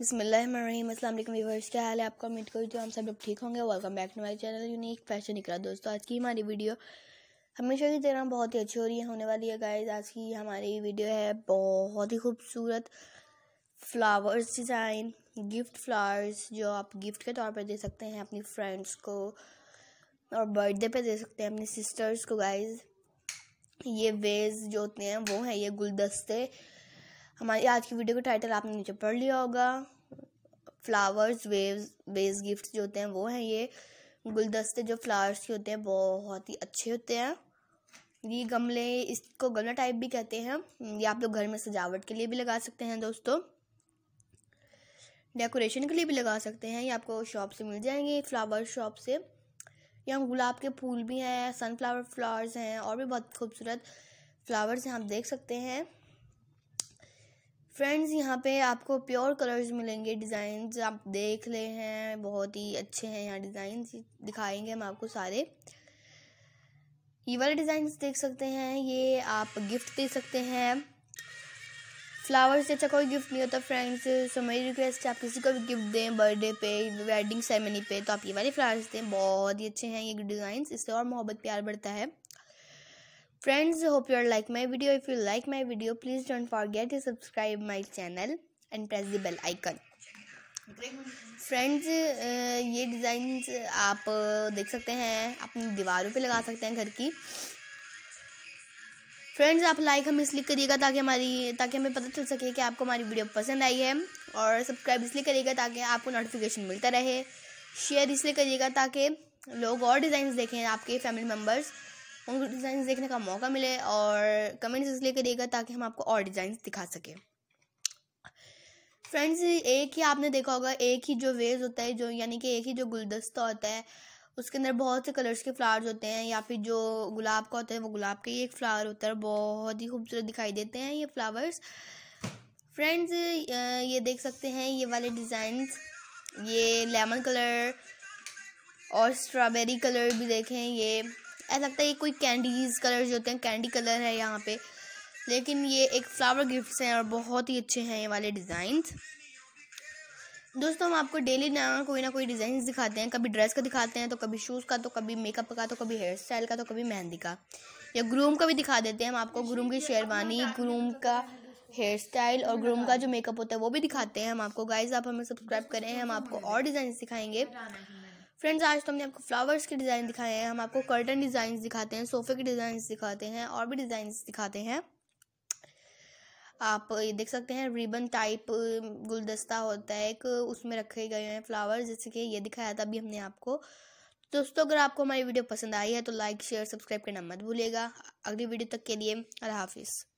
बसमीम अल्लाम क्या हाल है आपका उम्मीद करती हूँ हम सब लोग ठीक होंगे welcome back to my channel unique fashion निकला दोस्तों आज की हमारी वीडियो हमेशा की तरह बहुत ही अच्छी हो रही है होने वाली है गाइज आज की हमारी वीडियो है बहुत ही खूबसूरत फ्लावर्स डिज़ाइन गिफ्ट फ्लावर्स जो आप गिफ्ट के तौर पर दे सकते हैं अपनी फ्रेंड्स को और बर्थडे पर दे सकते हैं अपनी सिस्टर्स को गाइज ये वेज जो होते हैं वो हैं ये गुलदस्ते हमारी आज की वीडियो का टाइटल आपने नीचे पढ़ लिया होगा फ्लावर्स वेव्स बेस गिफ्ट जो होते हैं वो हैं ये गुलदस्ते जो फ्लावर्स के होते हैं बहुत ही अच्छे होते हैं ये गमले इसको गमला टाइप भी कहते हैं ये आप लोग घर में सजावट के लिए भी लगा सकते हैं दोस्तों डेकोरेशन के लिए भी लगा सकते हैं ये आपको शॉप से मिल जाएंगे फ्लावर शॉप से यहाँ गुलाब के फूल भी हैं सनफ्लावर फ्लावर्स हैं और भी बहुत खूबसूरत फ्लावर्स हैं आप देख सकते हैं फ्रेंड्स यहाँ पे आपको प्योर कलर्स मिलेंगे डिज़ाइंस आप देख ले हैं बहुत ही अच्छे हैं यहाँ डिज़ाइंस दिखाएंगे हम आपको सारे ये वाले डिज़ाइंस देख सकते हैं ये आप गिफ्ट दे सकते हैं फ्लावर्स से अच्छा कोई गिफ्ट नहीं होता फ्रेंड्स सो मेरी रिक्वेस्ट है आप किसी को भी गिफ्ट दें बर्थडे पे वेडिंग सेरेमनी पे तो आप ये वाले फ्लावर्स दें बहुत ही अच्छे हैं ये डिज़ाइंस इससे और मोहब्बत प्यार बढ़ता है Friends, hope you like my video. If you like my video, please don't forget to subscribe my channel and press the bell icon. Friends uh, ये डिजाइन आप uh, देख सकते हैं अपनी दीवारों पे लगा सकते हैं घर की फ्रेंड्स आप लाइक हमें इसलिए करिएगा ताकि हमारी ताकि हमें पता चल सके कि आपको हमारी वीडियो पसंद आई है और सब्सक्राइब इसलिए करिएगा ताकि आपको नोटिफिकेशन मिलता रहे शेयर इसलिए करिएगा ताकि लोग और डिजाइन देखें आपके फैमिली मेम्बर्स उनको डिज़ाइन देखने का मौका मिले और कमेंट्स इसलिए करिएगा ताकि हम आपको और डिज़ाइन दिखा सकें फ्रेंड्स एक ही आपने देखा होगा एक ही जो वेज होता है जो यानी कि एक ही जो गुलदस्ता होता है उसके अंदर बहुत से कलर्स के फ्लावर्स होते हैं या फिर जो गुलाब का होता है वो गुलाब का ही एक फ्लावर होता है बहुत ही खूबसूरत दिखाई देते हैं ये फ्लावर्स फ्रेंड्स ये देख सकते हैं ये वाले डिज़ाइंस ये लेमन कलर और स्ट्रॉबेरी कलर भी देखें ये ऐसा लगता है ये कोई कैंडीज कलर जो होते हैं कैंडी कलर है यहाँ पे लेकिन ये एक फ्लावर गिफ्ट्स हैं और बहुत ही अच्छे हैं ये वाले डिजाइन दोस्तों हम आपको डेली ना कोई ना कोई डिज़ाइन दिखाते हैं कभी ड्रेस का दिखाते हैं तो कभी शूज़ का तो कभी मेकअप का तो कभी हेयर स्टाइल का तो कभी मेहंदी का या ग्रूम का भी दिखा देते हैं हम आपको ग्रूम की शेरवानी ग्रूम का हेयर स्टाइल और ग्रूम का जो मेकअप होता है वो भी दिखाते हैं हम आपको गाइज आप हमें सब्सक्राइब करें हम आपको और डिज़ाइन सिखाएंगे फ्रेंड्स आज तो हमने आपको फ्लावर्स के डिज़ाइन दिखाए हैं हम आपको कर्टन डिजाइन दिखाते हैं सोफे के डिजाइन दिखाते हैं और भी डिजाइन दिखाते हैं आप ये देख सकते हैं रिबन टाइप गुलदस्ता होता है एक उसमें रखे गए हैं फ्लावर्स जैसे कि ये दिखाया था अभी हमने आपको दोस्तों अगर आपको हमारी वीडियो पसंद आई है तो लाइक शेयर सब्सक्राइब करना मत भूलिएगा अगली वीडियो तक के लिए अल्लाह हाफिज़